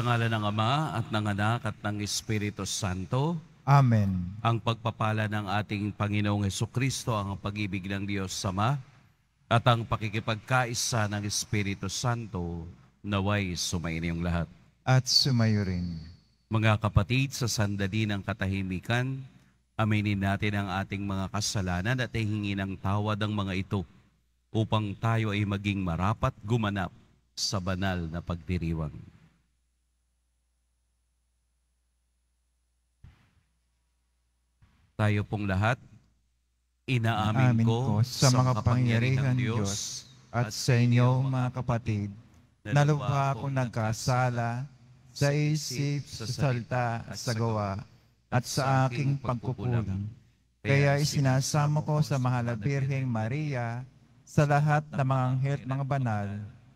Sa ngalan ng Ama at ng Anak at ng Espiritu Santo. Amen. Ang pagpapala ng ating Panginoong Heso Kristo, ang pag-ibig ng Diyos Sama, at ang pakikipagkaisa ng Espiritu Santo, naway sumainiyong lahat. At sumayo rin. Mga kapatid, sa sandali ng katahimikan, aminin natin ang ating mga kasalanan at hihingi ng tawad ang mga ito upang tayo ay maging marapat gumanap sa banal na pagdiriwang. Tayo pong lahat, inaamin Amin ko sa mga pangyarihan ng Diyos at sa inyo mga kapatid, na lubha akong nagkasala sa isip, sa salita at sa gawa, at sa aking pagkukulang. Kaya isinasamo ko sa Mahal na Birheng Maria, sa lahat ng mga anghel at mga banal,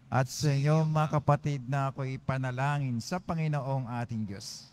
at sa inyo mga kapatid na ako ipanalangin sa Panginoong ating Diyos.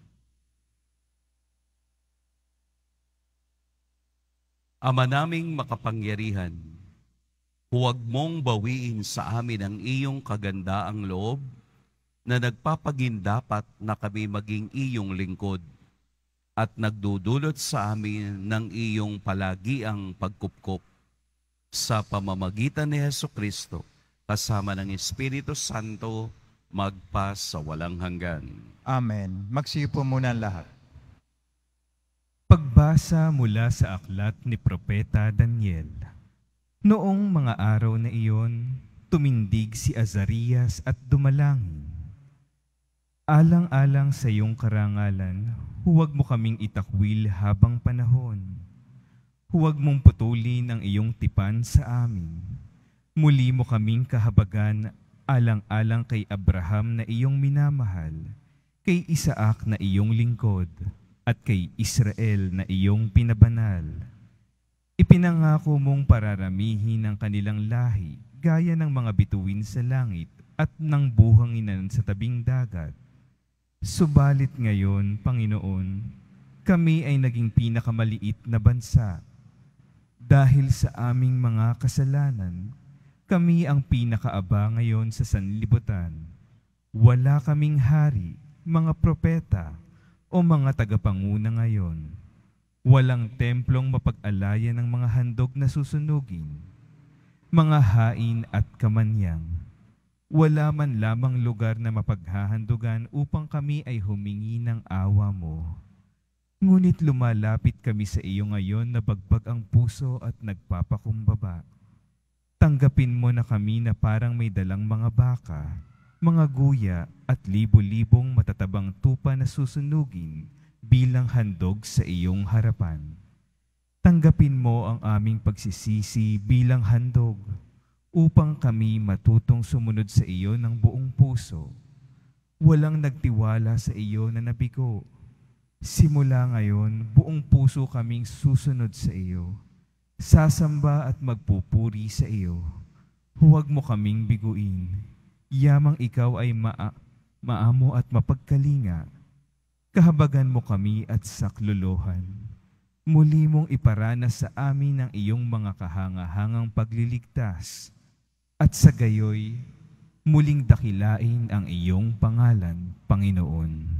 Ama naming makapangyarihan, huwag mong bawiin sa amin ang iyong kagandaang loob na nagpapagindapat na kami maging iyong lingkod at nagdudulot sa amin ng iyong palagi ang pagkupkop sa pamamagitan ni Heso Kristo kasama ng Espiritu Santo magpa sa walang hanggan. Amen. Magsiyo po muna lahat. Pagbasa mula sa aklat ni Propeta Daniel. Noong mga araw na iyon, tumindig si Azarias at dumalang. Alang-alang sa iyong karangalan, huwag mo kaming itakwil habang panahon. Huwag mong putulin ang iyong tipan sa amin. Muli mo kaming kahabagan alang-alang kay Abraham na iyong minamahal, kay Isaak na iyong lingkod, at kay Israel na iyong pinabanal. Ipinangako mong pararamihin ang kanilang lahi gaya ng mga bituin sa langit at ng buhanginan sa tabing dagat. Subalit ngayon, Panginoon, kami ay naging pinakamaliit na bansa. Dahil sa aming mga kasalanan, kami ang pinakaaba ngayon sa sanlibutan. Wala kaming hari, mga propeta, o mga tagapanguna ngayon. Walang templong mapag-alaya ng mga handog na susunugin, mga hain at kamanyang. Wala man lamang lugar na mapaghahandugan upang kami ay humingi ng awa mo. Ngunit lumalapit kami sa iyo ngayon na bagbag ang puso at nagpapakumbaba. Tanggapin mo na kami na parang may dalang mga baka mga guya at libo-libong matatabang tupa na susunugin bilang handog sa iyong harapan. Tanggapin mo ang aming pagsisisi bilang handog upang kami matutong sumunod sa iyo ng buong puso. Walang nagtiwala sa iyo na nabigo. Simula ngayon, buong puso kaming susunod sa iyo. Sasamba at magpupuri sa iyo. Huwag mo kaming biguin Yamang ikaw ay maa, maamo at mapagkalinga, kahabagan mo kami at sakluluhan. Muli mong iparana sa amin ang iyong mga kahangahangang pagliligtas, at sa gayoy, muling dakilain ang iyong pangalan, Panginoon.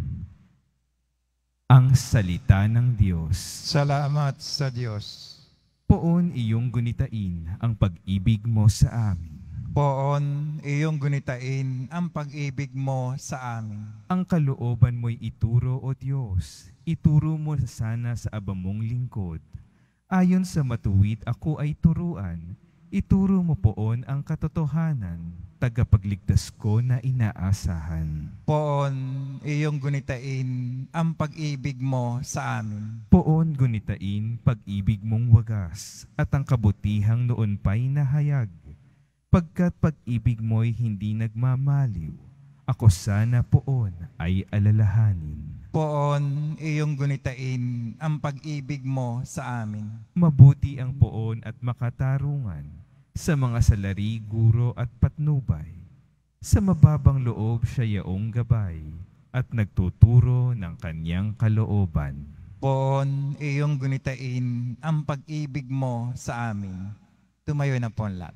Ang Salita ng Diyos. Salamat sa Diyos. Poon iyong gunitain ang pag-ibig mo sa amin. Poon, iyong gunitain ang pag-ibig mo sa amin. Ang kalooban mo'y ituro, O Diyos. Ituro mo sana sa abamong lingkod. Ayon sa matuwid ako ay turuan. Ituro mo poon ang katotohanan, tagapagligtas ko na inaasahan. Poon, iyong gunitain ang pag-ibig mo sa amin. Poon, gunitain pag-ibig mong wagas at ang kabutihang noon pa'y nahayag pagkat pag-ibig mo'y hindi nagmamaliw, ako sana poon ay alalahanin. Poon, iyong gunitain ang pag-ibig mo sa amin. Mabuti ang poon at makatarungan sa mga salari, guro at patnubay. Sa mababang loob siya yaong gabay at nagtuturo ng kanyang kalooban. Poon, iyong gunitain ang pag-ibig mo sa amin. Tumayo na poon lahat.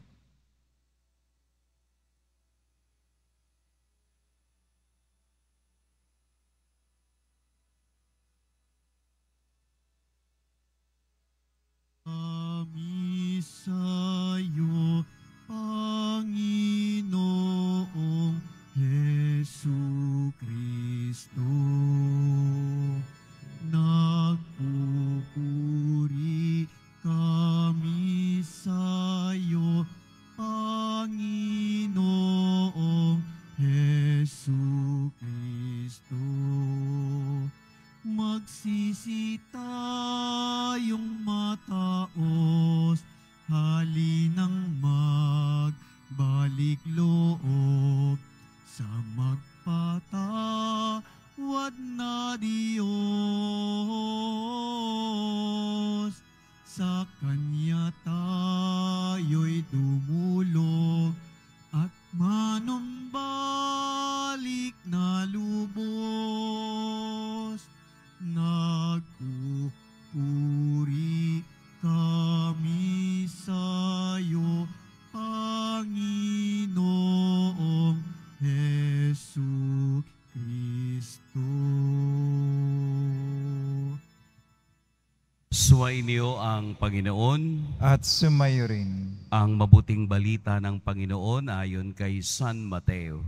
Suwain niyo ang Panginoon. At sumayo rin. Ang mabuting balita ng Panginoon ayon kay San Mateo.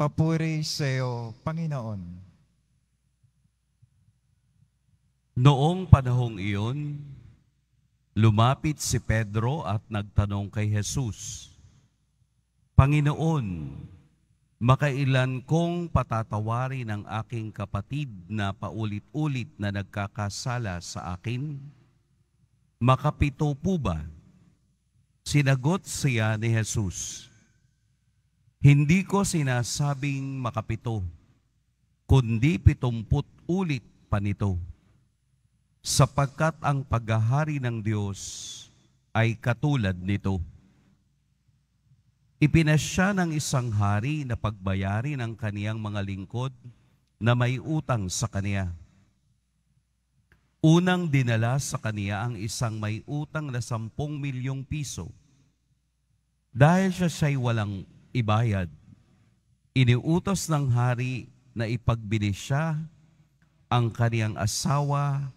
Papuri sa iyo, Panginoon. Noong panahong iyon, lumapit si Pedro at nagtanong kay Jesus, Panginoon, makailan kong patatawarin ang aking kapatid na paulit-ulit na nagkakasala sa akin?' Makapito po ba? Sinagot siya ni Jesus, Hindi ko sinasabing makapito, kundi pitumput ulit pa nito. Sapagkat ang paghahari ng Diyos ay katulad nito. Ipinasya ng isang hari na pagbayari ng kaniyang mga lingkod na may utang sa kaniya. Unang dinala sa kaniya ang isang may utang na 10 milyong piso. Dahil siya siya'y walang ibayad, iniutos ng hari na ipagbili siya ang kaniyang asawa,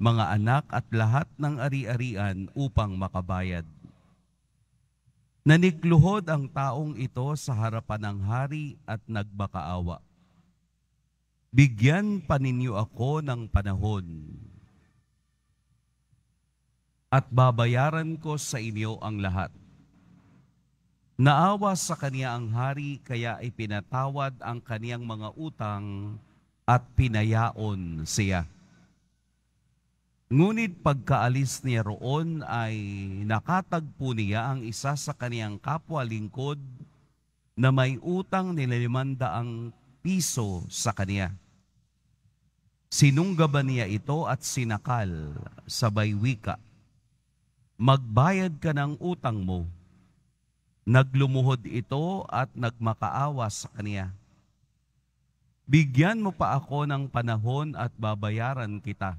mga anak at lahat ng ari-arian upang makabayad. Nanikluhod ang taong ito sa harapan ng hari at nagbakaawa. Bigyan paninyo ako ng panahon at babayaran ko sa inyo ang lahat. Naawa sa kanya ang hari, kaya ipinatawad ang kaniyang mga utang at pinayaon siya. Ngunit pagkaalis niya roon ay nakatagpo niya ang isa sa kaniyang kapwa lingkod na may utang ang piso sa kaniya. Sinunggaban niya ito at sinakal, sabay wika magbayad ka ng utang mo. Naglumuhod ito at nagmakaawa sa kaniya. Bigyan mo pa ako ng panahon at babayaran kita.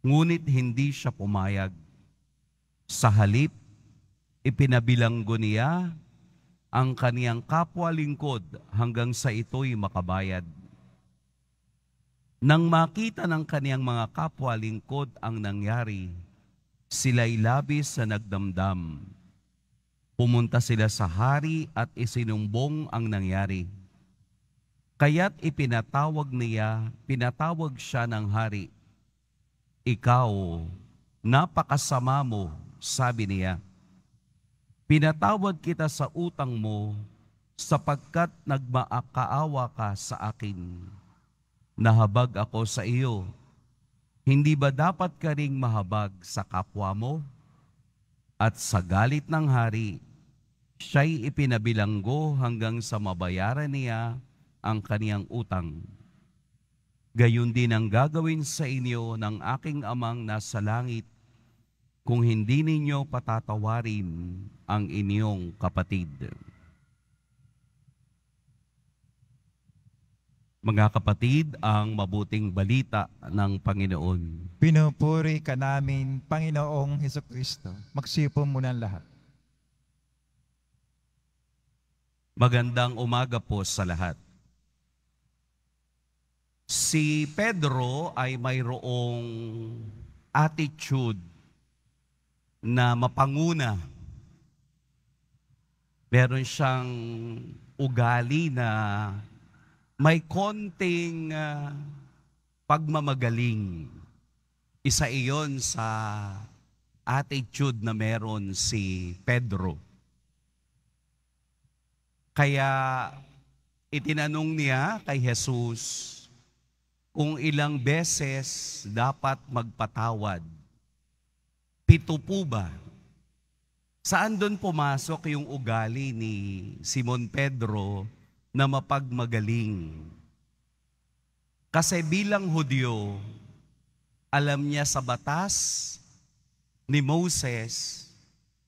Ngunit hindi siya pumayag. Sa halip, ipinabilanggo niya ang kaniyang kapwa lingkod hanggang sa ito'y makabayad. Nang makita ng kaniyang mga kapwa lingkod ang nangyari, sila'y labis sa nagdamdam. Pumunta sila sa hari at isinumbong ang nangyari. Kaya't ipinatawag niya, pinatawag siya ng hari. Ikaw, napakasama mo, sabi niya. Pinatawag kita sa utang mo sapagkat nagmaakaawa ka sa akin. Nahabag ako sa iyo hindi ba dapat ka ring mahabag sa kapwa mo? At sa galit ng hari, siya'y ipinabilanggo hanggang sa mabayaran niya ang kaniyang utang. Gayun din ang gagawin sa inyo ng aking amang nasa langit kung hindi ninyo patatawarin ang inyong kapatid. Mga kapatid, ang mabuting balita ng Panginoon. Pinupuri ka namin, Panginoong Heso Kristo. Magsipo muna lahat. Magandang umaga po sa lahat. Si Pedro ay mayroong attitude na mapanguna. Meron siyang ugali na may konting uh, pagmamagaling. Isa iyon sa attitude na meron si Pedro. Kaya itinanong niya kay Jesus kung ilang beses dapat magpatawad. Pito po ba? Saan doon pumasok yung ugali ni Simon Pedro na mapagmagaling. Kasi bilang Hudyo, alam niya sa batas ni Moses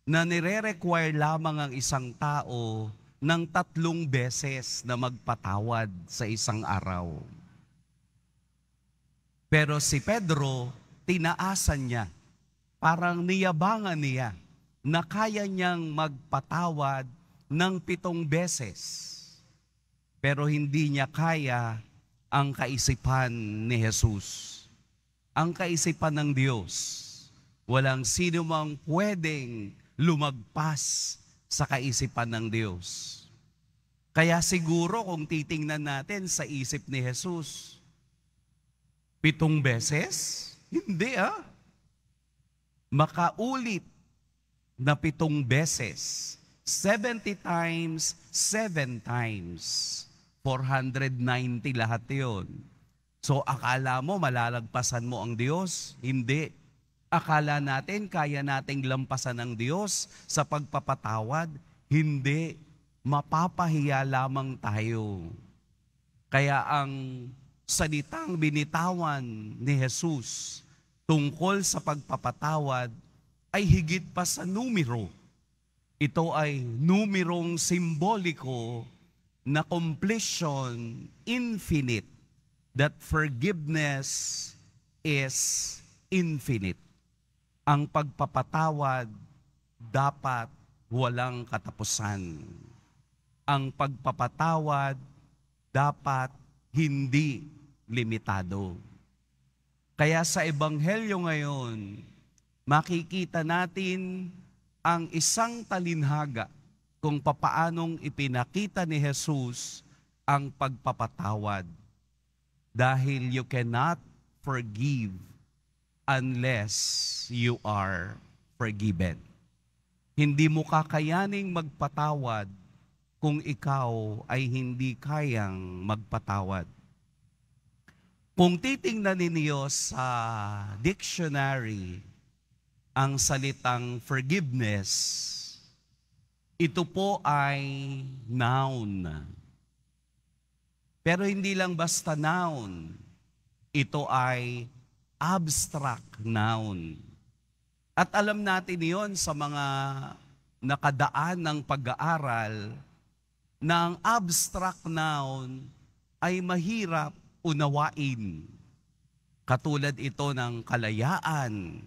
na nire-require lamang ang isang tao ng tatlong beses na magpatawad sa isang araw. Pero si Pedro, tinaasan niya. Parang niyabangan niya na kaya niyang magpatawad ng pitong beses pero hindi niya kaya ang kaisipan ni Jesus. Ang kaisipan ng Diyos, walang sino mang pwedeng lumagpas sa kaisipan ng Diyos. Kaya siguro kung titingnan natin sa isip ni Jesus, pitong beses? Hindi ah. Makaulit na pitong beses. 70 times, 7 times 490 lahat yon. So akala mo malalagpasan mo ang Diyos? Hindi. Akala natin kaya nating lampasan ang Diyos sa pagpapatawad? Hindi. Mapapahiya lamang tayo. Kaya ang salitang binitawan ni Jesus tungkol sa pagpapatawad ay higit pa sa numero. Ito ay numerong simboliko na completion infinite, that forgiveness is infinite. Ang pagpapatawad dapat walang katapusan. Ang pagpapatawad dapat hindi limitado. Kaya sa Ebanghelyo ngayon, makikita natin ang isang talinhaga kung papaanong ipinakita ni Jesus ang pagpapatawad. Dahil you cannot forgive unless you are forgiven. Hindi mo kakayaning magpatawad kung ikaw ay hindi kayang magpatawad. Kung titingnan ninyo sa dictionary ang salitang forgiveness, ito po ay noun. Pero hindi lang basta noun. Ito ay abstract noun. At alam natin yon sa mga nakadaan ng pag-aaral na ang abstract noun ay mahirap unawain. Katulad ito ng kalayaan,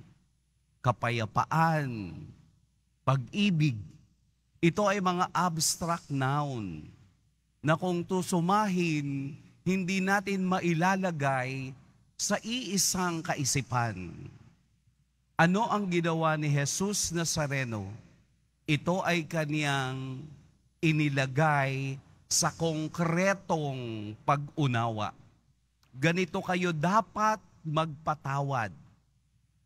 kapayapaan, pag-ibig, ito ay mga abstract noun na kung tusumahin, hindi natin mailalagay sa iisang kaisipan. Ano ang ginawa ni Jesus Nazareno? Ito ay kaniyang inilagay sa konkretong pag-unawa. Ganito kayo dapat magpatawad.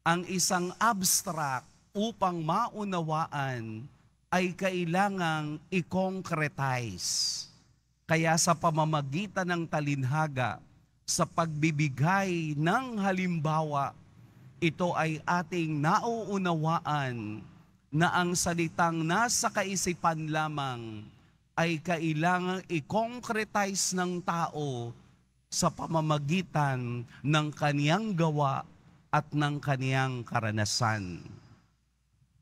Ang isang abstract upang maunawaan ay kailangang i-concretize. Kaya sa pamamagitan ng talinhaga, sa pagbibigay ng halimbawa, ito ay ating nauunawaan na ang salitang nasa kaisipan lamang ay kailangang i-concretize ng tao sa pamamagitan ng kaniyang gawa at ng kaniyang karanasan.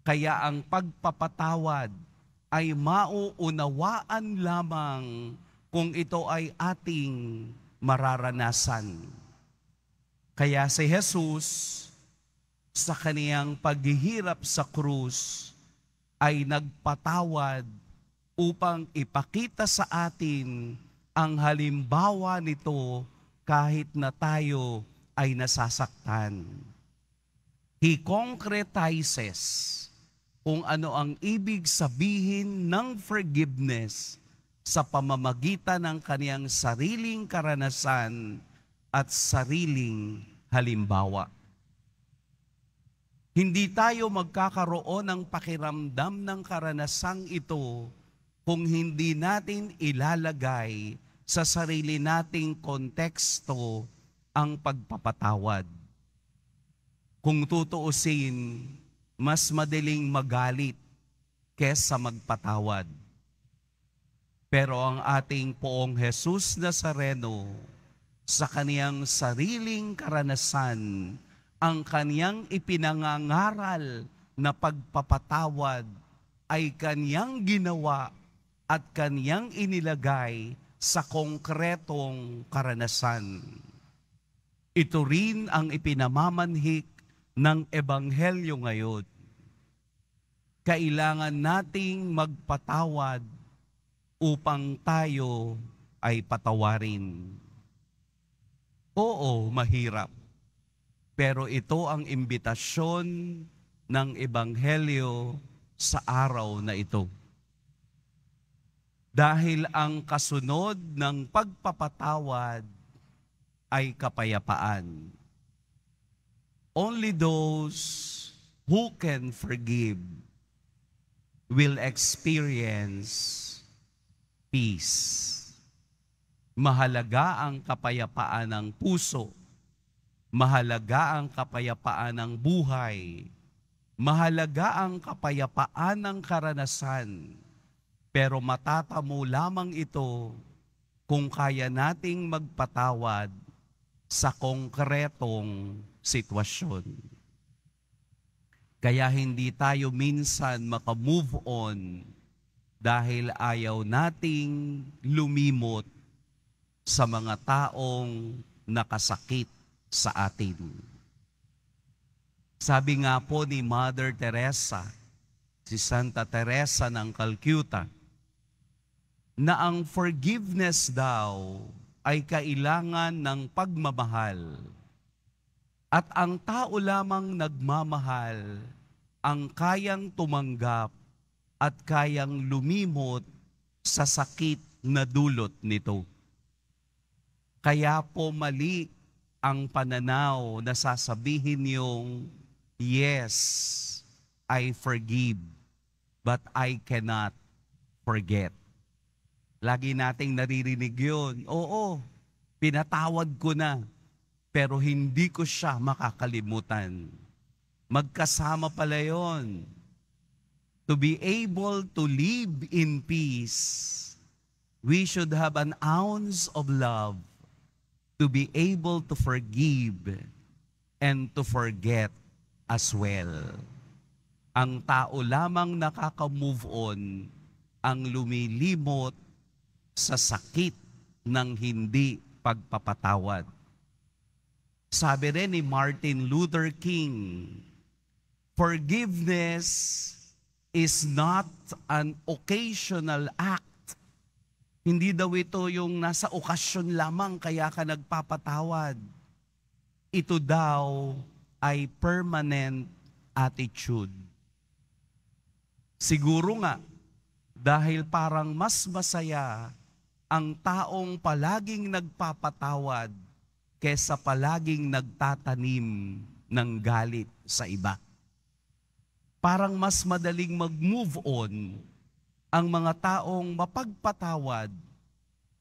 Kaya ang pagpapatawad ay mauunawaan lamang kung ito ay ating mararanasan. Kaya si Jesus sa kaniyang paghihirap sa krus ay nagpatawad upang ipakita sa atin ang halimbawa nito kahit na tayo ay nasasaktan. He concretizes kung ano ang ibig sabihin ng forgiveness sa pamamagitan ng kaniyang sariling karanasan at sariling halimbawa. Hindi tayo magkakaroon ng pakiramdam ng karanasang ito kung hindi natin ilalagay sa sarili nating konteksto ang pagpapatawad. Kung tutuusin, mas madaling magalit kesa magpatawad. Pero ang ating poong Jesus Nazareno, sa kaniyang sariling karanasan, ang kaniyang ipinangangaral na pagpapatawad ay kaniyang ginawa at kaniyang inilagay sa konkretong karanasan. Ito rin ang ipinamamanhik ng Ebanghelyo ngayon, kailangan nating magpatawad upang tayo ay patawarin. Oo, mahirap. Pero ito ang imbitasyon ng Ebanghelyo sa araw na ito. Dahil ang kasunod ng pagpapatawad ay kapayapaan. Only those who can forgive will experience peace. Mahalaga ang kapayapaan ng puso. Mahalaga ang kapayapaan ng buhay. Mahalaga ang kapayapaan ng karanasan. Pero matatamo lamang ito kung kaya nating magpatawad sa konkretong sitwasyon. Kaya hindi tayo minsan makamove on dahil ayaw nating lumimot sa mga taong nakasakit sa atin. Sabi nga po ni Mother Teresa, si Santa Teresa ng Calcutta, na ang forgiveness daw ay kailangan ng pagmamahal at ang tao lamang nagmamahal ang kayang tumanggap at kayang lumimot sa sakit na dulot nito. Kaya po mali ang pananaw na sasabihin yung, Yes, I forgive, but I cannot forget. Lagi nating naririnig yun. Oo, pinatawad ko na, pero hindi ko siya makakalimutan. Magkasama pala yon. To be able to live in peace, we should have an ounce of love to be able to forgive and to forget as well. Ang tao lamang nakaka-move on ang lumilimot sa sakit ng hindi pagpapatawad sabi rin ni Martin Luther King, Forgiveness is not an occasional act. Hindi daw ito yung nasa okasyon lamang kaya ka nagpapatawad. Ito daw ay permanent attitude. Siguro nga, dahil parang mas masaya ang taong palaging nagpapatawad kesa palaging nagtatanim ng galit sa iba. Parang mas madaling mag-move on ang mga taong mapagpatawad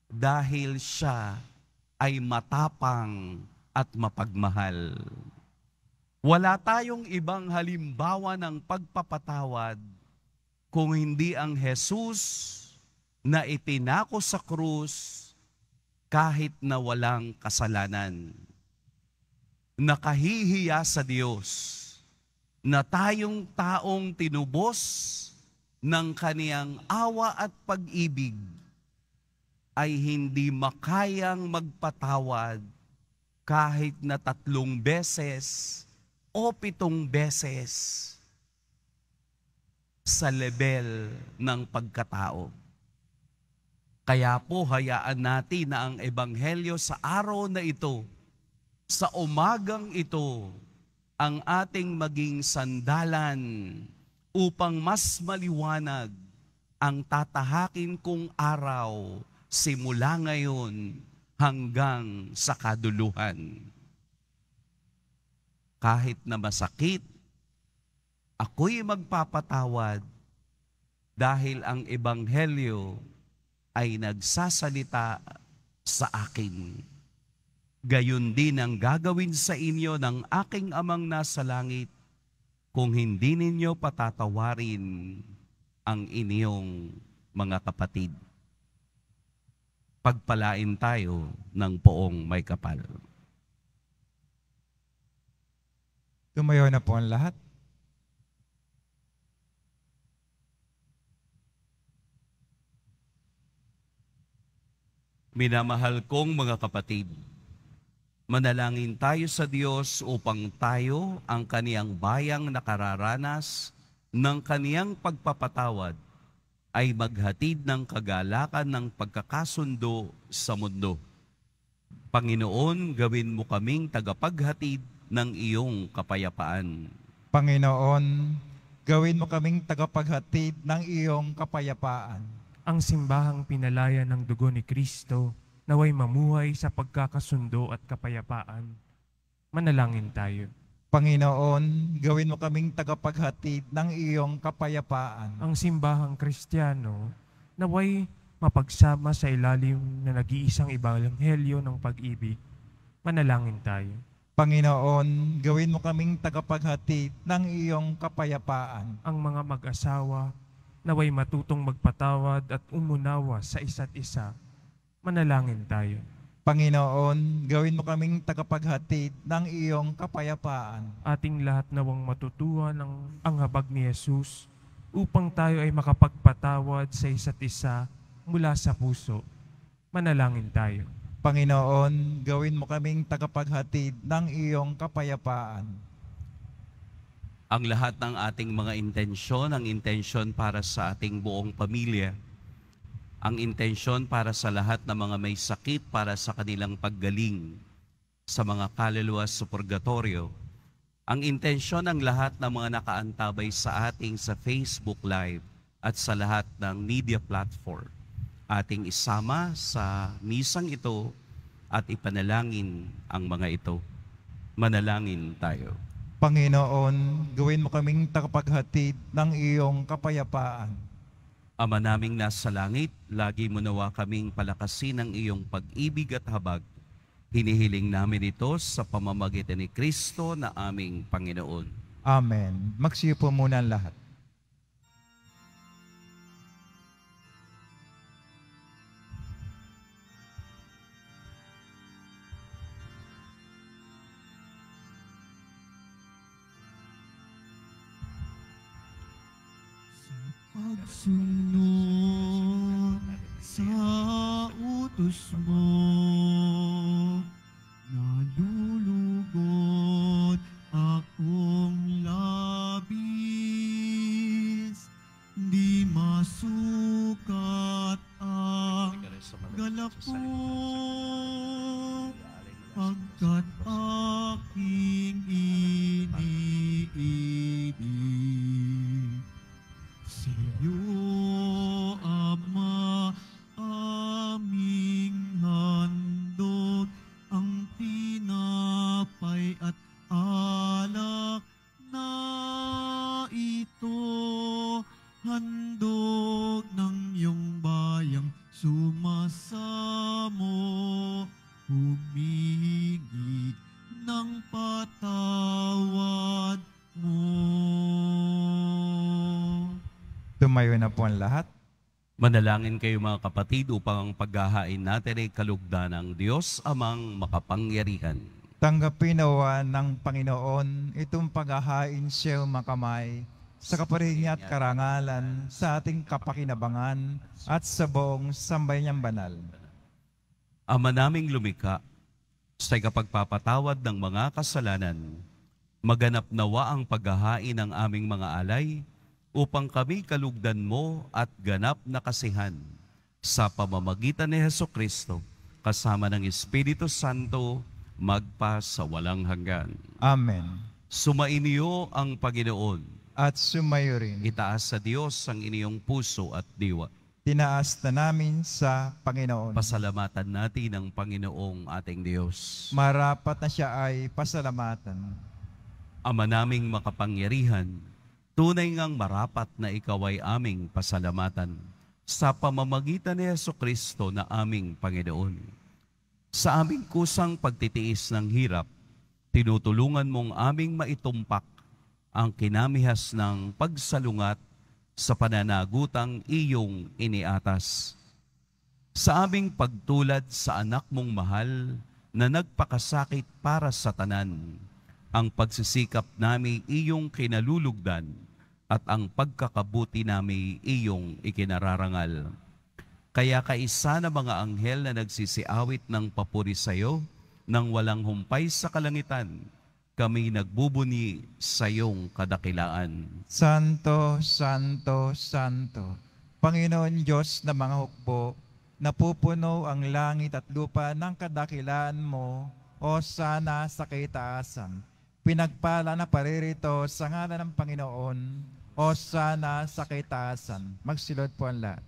dahil siya ay matapang at mapagmahal. Wala tayong ibang halimbawa ng pagpapatawad kung hindi ang Jesus na itinako sa krus kahit na walang kasalanan. Nakahihiya sa Diyos na tayong taong tinubos ng kaniyang awa at pag-ibig ay hindi makayang magpatawad kahit na tatlong beses o pitong beses sa level ng pagkatao. Kaya po hayaan natin na ang Ebanghelyo sa araw na ito, sa umagang ito, ang ating maging sandalan upang mas maliwanag ang tatahakin kong araw simula ngayon hanggang sa kaduluhan. Kahit na masakit, ako'y magpapatawad dahil ang Ebanghelyo ay nagsasalita sa akin. Gayon din ang gagawin sa inyo ng aking amang nasa langit kung hindi ninyo patatawarin ang inyong mga kapatid. Pagpalain tayo ng poong may kapal. Tumayo na po ang lahat. Minamahal kong mga kapatid, manalangin tayo sa Diyos upang tayo ang kaniyang bayang nakararanas ng kaniyang pagpapatawad ay maghatid ng kagalakan ng pagkakasundo sa mundo. Panginoon, gawin mo kaming tagapaghatid ng iyong kapayapaan. Panginoon, gawin mo kaming tagapaghatid ng iyong kapayapaan ang simbahang pinalaya ng dugo ni Kristo naway mamuhay sa pagkakasundo at kapayapaan. Manalangin tayo. Panginoon, gawin mo kaming tagapaghatid ng iyong kapayapaan. Ang simbahang kristyano naway mapagsama sa ilalim na nag-iisang ibanghelyo ng pag-ibig. Manalangin tayo. Panginoon, gawin mo kaming tagapaghatid ng iyong kapayapaan. Ang mga mag-asawa, naway matutong magpatawad at umunawa sa isa't isa, manalangin tayo. Panginoon, gawin mo kaming tagapaghatid ng iyong kapayapaan. Ating lahat nawang matutuhan ang, ang habag ni Yesus upang tayo ay makapagpatawad sa isa't isa mula sa puso. Manalangin tayo. Panginoon, gawin mo kaming tagapaghatid ng iyong kapayapaan ang lahat ng ating mga intensyon, ang intensyon para sa ating buong pamilya, ang intensyon para sa lahat ng mga may sakit para sa kanilang paggaling sa mga kaluluwa sa purgatorio, ang intensyon ng lahat ng mga nakaantabay sa ating sa Facebook Live at sa lahat ng media platform. Ating isama sa misang ito at ipanalangin ang mga ito. Manalangin tayo. Panginoon, gawin mo kaming takapaghatid ng iyong kapayapaan. Ama naming nasa langit, lagi mo nawa kaming palakasin ng iyong pag-ibig at habag. Hinihiling namin ito sa pamamagitan ni Kristo na aming Panginoon. Amen. Magsiyo po muna ang lahat. magsunod sa utos mo. lulugod akong labis, di masukat ang galapong ko, pagkat ang na po ang lahat. Manalangin kayo mga kapatid upang ang paghahain natin ay kalugda ng Diyos amang makapangyarihan. Tanggapin nawa ng Panginoon itong paghahain siya makamay sa kaparihing at karangalan sa ating kapakinabangan at sa buong sambay niyang banal. Ama naming lumika, sa ikapagpapatawad ng mga kasalanan, maganap nawa ang paghahain ng aming mga alay upang kami kalugdan mo at ganap na kasihan sa pamamagitan ni Heso Kristo kasama ng Espiritu Santo magpa sa walang hanggan. Amen. Sumainyo ang Panginoon. At sumayo rin. Itaas sa Diyos ang inyong puso at diwa. Tinaas na namin sa Panginoon. Pasalamatan natin ang Panginoong ating Diyos. Marapat na siya ay pasalamatan. Ama naming makapangyarihan, Tunay ngang marapat na ikaw ay aming pasalamatan sa pamamagitan ni Yeso Kristo na aming Panginoon. Sa aming kusang pagtitiis ng hirap, tinutulungan mong aming maitumpak ang kinamihas ng pagsalungat sa pananagutang iyong iniatas. Sa aming pagtulad sa anak mong mahal na nagpakasakit para sa tanan, ang pagsisikap nami iyong kinalulugdan at ang pagkakabuti nami iyong ikinararangal. Kaya kaisa na mga anghel na nagsisiawit ng papuri sa iyo nang walang humpay sa kalangitan, kami nagbubuni sa iyong kadakilaan. Santo, Santo, Santo, Panginoon Diyos na mga hukbo, napupuno ang langit at lupa ng kadakilaan mo, o sana sa kaitaasan pinagpala na paririto sa ngala ng Panginoon o sana sa kaitaasan. Magsilod po ang lahat.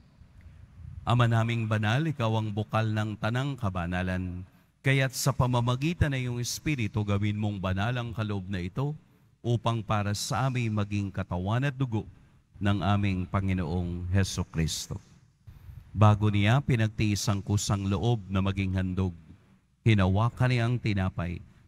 Ama naming banal, ikaw ang bukal ng tanang kabanalan. Kaya't sa pamamagitan ng iyong Espiritu, gawin mong banal ang kalob na ito upang para sa aming maging katawan at dugo ng aming Panginoong Heso Kristo. Bago niya pinagtiis ang kusang loob na maging handog, hinawakan niya ang tinapay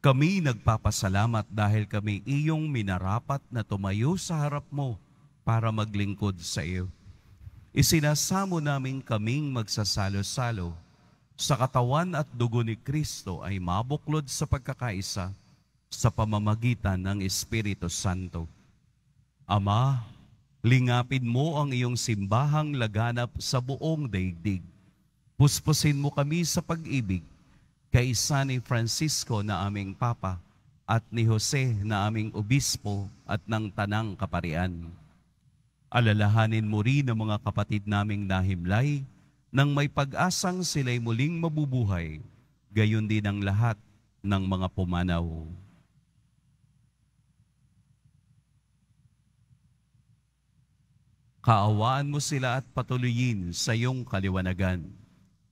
Kami nagpapasalamat dahil kami iyong minarapat na tumayo sa harap mo para maglingkod sa iyo. Isinasamo namin kaming magsasalo-salo sa katawan at dugo ni Kristo ay mabuklod sa pagkakaisa sa pamamagitan ng Espiritu Santo. Ama, lingapin mo ang iyong simbahang laganap sa buong daigdig. Puspusin mo kami sa pag-ibig kay isa ni Francisco na aming Papa at ni Jose na aming Obispo at ng Tanang Kaparian. Alalahanin mo rin ang mga kapatid naming nahimlay nang may pag-asang sila'y muling mabubuhay, gayon din ang lahat ng mga pumanaw. Kaawaan mo sila at patuloyin sa iyong kaliwanagan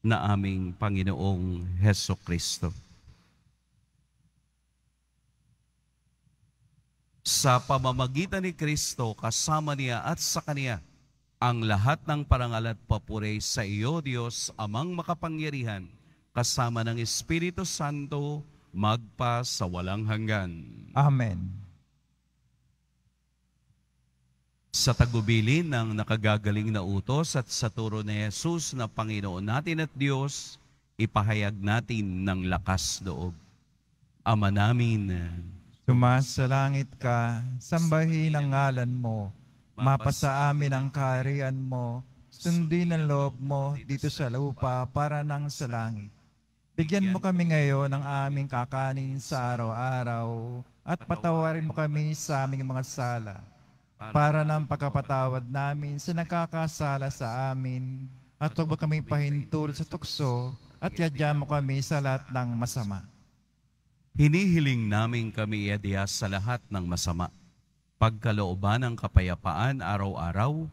na aming Panginoong Heso Kristo. Sa pamamagitan ni Kristo, kasama niya at sa Kanya, ang lahat ng parangal at papuri sa iyo, Diyos, amang makapangyarihan, kasama ng Espiritu Santo, magpa sa walang hanggan. Amen sa tagubilin ng nakagagaling na utos at sa turo ni Jesus na Panginoon natin at Diyos, ipahayag natin ng lakas doob. Ama namin, Tumas langit ka, sambahin ang ngalan mo, mapasa amin ang kaharian mo, sundin ang loob mo dito sa lupa para nang sa langit. Bigyan mo kami ngayon ng aming kakanin sa araw-araw at patawarin mo kami sa aming mga sala para ng pagkapatawad namin sa nakakasala sa amin. At huwag kami pahintulot sa tukso at yadya mo kami sa lahat ng masama. Hinihiling namin kami iadya sa lahat ng masama. Pagkalooban ng kapayapaan araw-araw,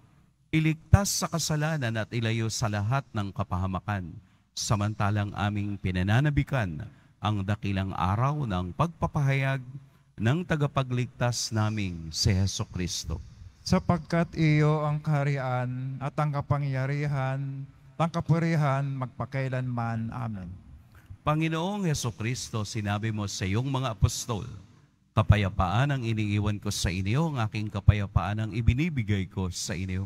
iligtas sa kasalanan at ilayo sa lahat ng kapahamakan, samantalang aming pinananabikan ang dakilang araw ng pagpapahayag ng tagapagligtas naming si Heso Kristo. Sapagkat iyo ang kaharian at ang kapangyarihan, ang kapurihan magpakailanman. Amen. Panginoong Heso Kristo, sinabi mo sa iyong mga apostol, Kapayapaan ang iniiwan ko sa inyo, ang aking kapayapaan ang ibinibigay ko sa inyo.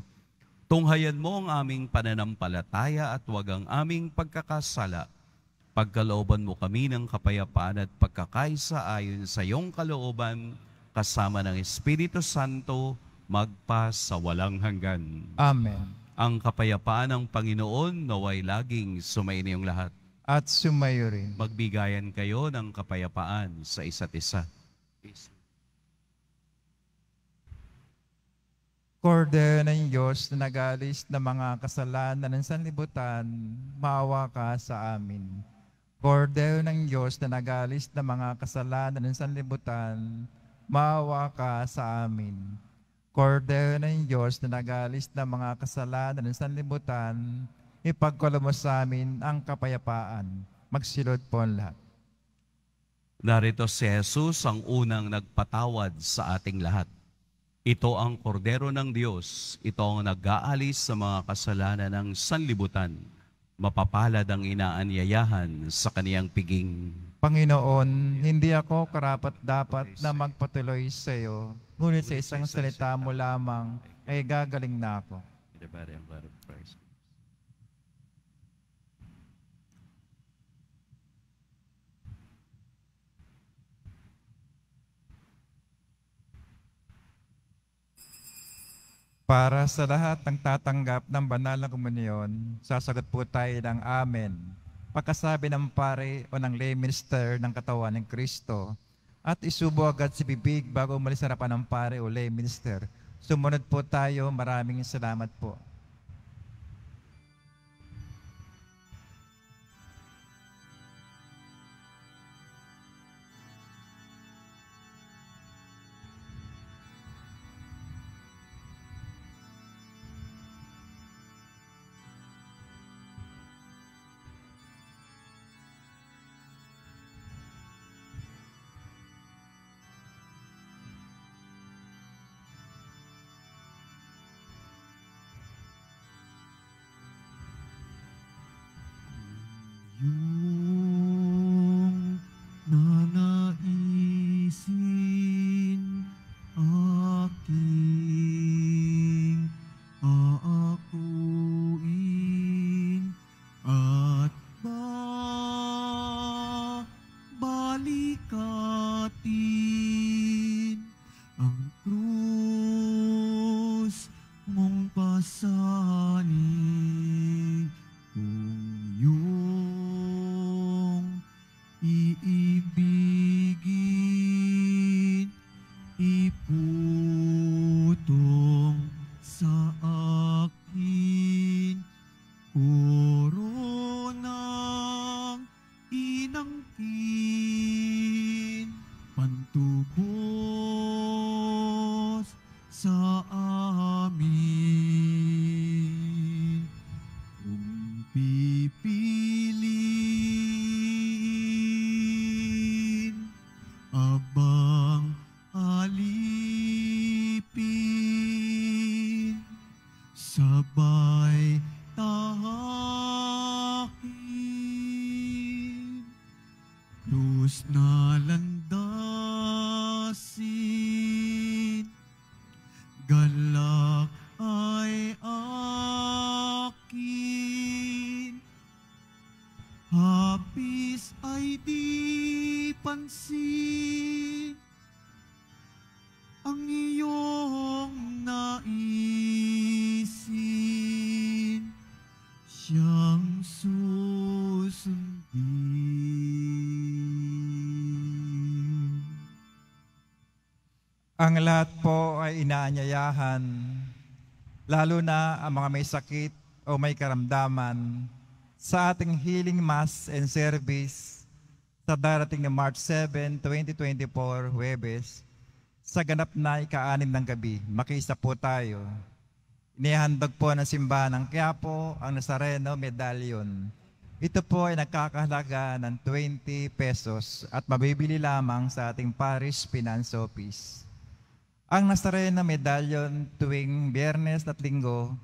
Tunghayan mo ang aming pananampalataya at wag ang aming pagkakasala Pagkalooban mo kami ng kapayapaan at pagkakaisa ayon sa iyong kalooban, kasama ng Espiritu Santo, magpa sa walang hanggan. Amen. Ang kapayapaan ng Panginoon naway laging sumayin iyong lahat. At sumayo rin. Magbigayan kayo ng kapayapaan sa isa't isa. Peace. Kordero ng Diyos na nagalis ng mga kasalanan ng sanlibutan, maawa ka sa amin. Kordeo ng Diyos na nagalis ng mga kasalanan ng sanlibutan, maawa ka sa amin. Kordeo ng Diyos na nagalis ng mga kasalanan ng sanlibutan, ipagkulo mo sa amin ang kapayapaan. Magsilod po ang lahat. Narito si Jesus ang unang nagpatawad sa ating lahat. Ito ang kordero ng Diyos, ito ang nag-aalis sa mga kasalanan ng sanlibutan mapapalad ang inaanyayahan sa kaniyang piging. Panginoon, hindi ako karapat-dapat na magpatuloy sa iyo, ngunit sa isang salita mo lamang ay gagaling na ako. In the Para sa lahat ng tatanggap ng banal na komunyon, sasagot po tayo ng Amen, pagkasabi ng pare o ng lay minister ng katawan ng Kristo, at isubo agad si bibig bago umalis harapan ng pare o lay minister. Sumunod po tayo. Maraming salamat po. sabai lahat po ay inaanyayahan, lalo na ang mga may sakit o may karamdaman sa ating healing mass and service sa darating na March 7, 2024, Huwebes, sa ganap na ika ng gabi. Makiisa po tayo. Inihandog po ng simbahan ng Quiapo ang Nazareno Medallion. Ito po ay nagkakahalaga ng 20 pesos at mabibili lamang sa ating parish finance office. Ang Nazarene na medalyon tuwing biyernes at linggo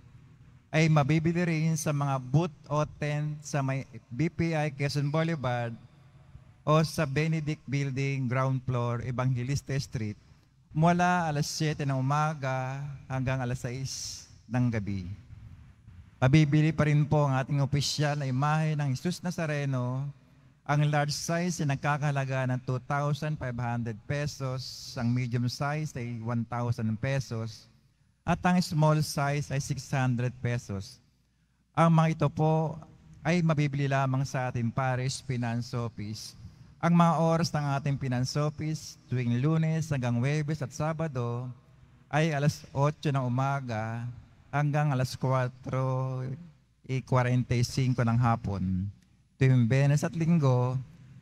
ay mabibili rin sa mga booth o tent sa may BPI Quezon Boulevard o sa Benedict Building, ground floor, Evangelista Street, mula alas 7 ng umaga hanggang alas 6 ng gabi. Mabibili pa rin po ang ating opisyal na imahe ng Jesus Nazareno ang large size ay nagkakahalaga ng 2,500 pesos, ang medium size ay 1,000 pesos, at ang small size ay 600 pesos. Ang mga ito po ay mabibili lamang sa ating parish finance office. Ang mga oras ng ating finance office tuwing lunes hanggang Webes at Sabado ay alas 8 ng umaga hanggang alas 4.45 e ng hapon tuwing Benes at Linggo,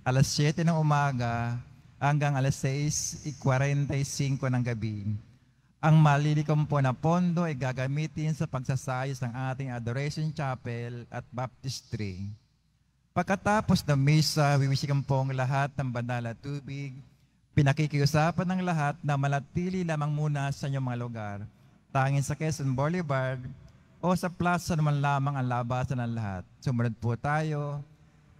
alas 7 ng umaga hanggang alas 6.45 ng gabi. Ang malilikom po na pondo ay gagamitin sa pagsasayos ng ating Adoration Chapel at Baptistry. Pagkatapos ng misa, wiwisikan po ang lahat ng banal at tubig. Pinakikiusapan ng lahat na malatili lamang muna sa inyong mga lugar, tangin sa Quezon Boulevard o sa plaza naman lamang ang labasan ng lahat. Sumunod po tayo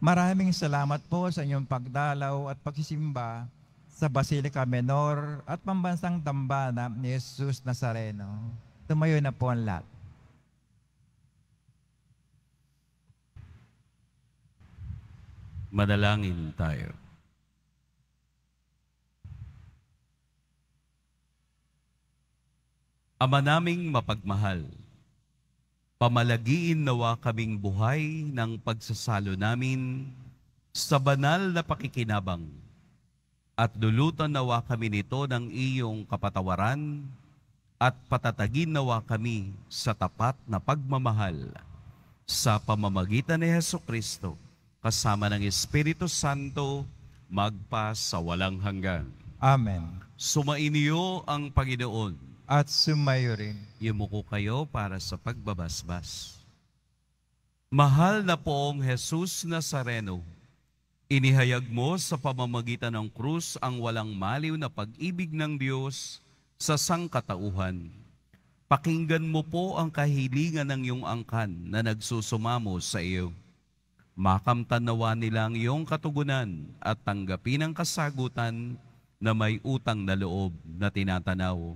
Maraming salamat po sa inyong pagdalaw at pagsisimba sa Basilica Menor at pambansang Tambana ni Jesus Nazareno. Tumayo na po ang lahat. Manalangin tayo. Ama naming mapagmahal, Pamalagiin nawa kaming buhay ng pagsasalo namin sa banal na pakikinabang at dulutan nawa kami nito ng iyong kapatawaran at patatagin nawa kami sa tapat na pagmamahal sa pamamagitan ni Heso Kristo kasama ng Espiritu Santo magpa sa walang hanggan. Amen. Sumainyo ang Panginoon at sumayo rin. Yumuko kayo para sa pagbabasbas. Mahal na poong Jesus Nazareno, inihayag mo sa pamamagitan ng krus ang walang maliw na pag-ibig ng Diyos sa sangkatauhan. Pakinggan mo po ang kahilingan ng iyong angkan na nagsusumamo sa iyo. Makamtan nawa nila ang iyong katugunan at tanggapin ang kasagutan na may utang na loob na tinatanaw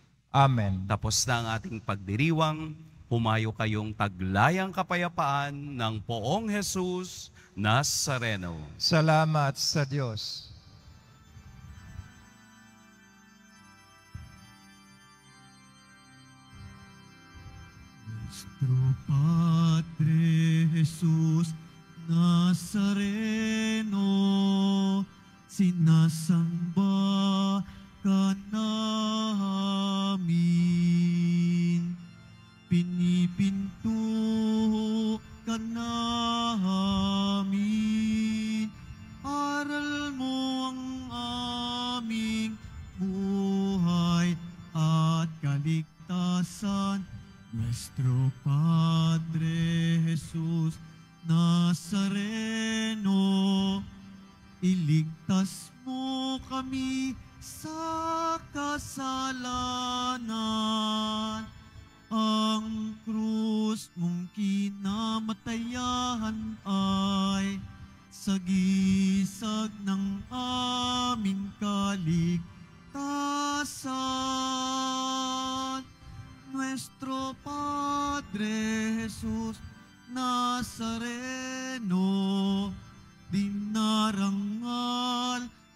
Amen. Tapos na ang ating pagdiriwang. Humayo kayong taglayang kapayapaan ng poong Jesus Nazareno. Salamat sa Diyos. Nuestro Padre Jesús Nazareno, sinasamba ka namin, pinipinto ka aral mo ang buhay at kaligtasan. Nuestro Padre Jesus Nazareno, iligtas mo kami sa kasalanan ang krus mong kinamatayahan ay sagisag ng aming kaligtasan. Nuestro Padre Jesus Nazareno, dinarangal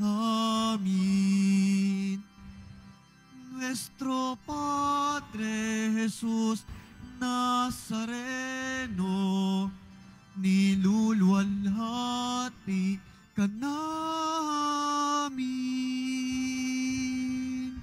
Amén. Nuestro Padre Jesús Nazareno, niluluwalhati ka namin.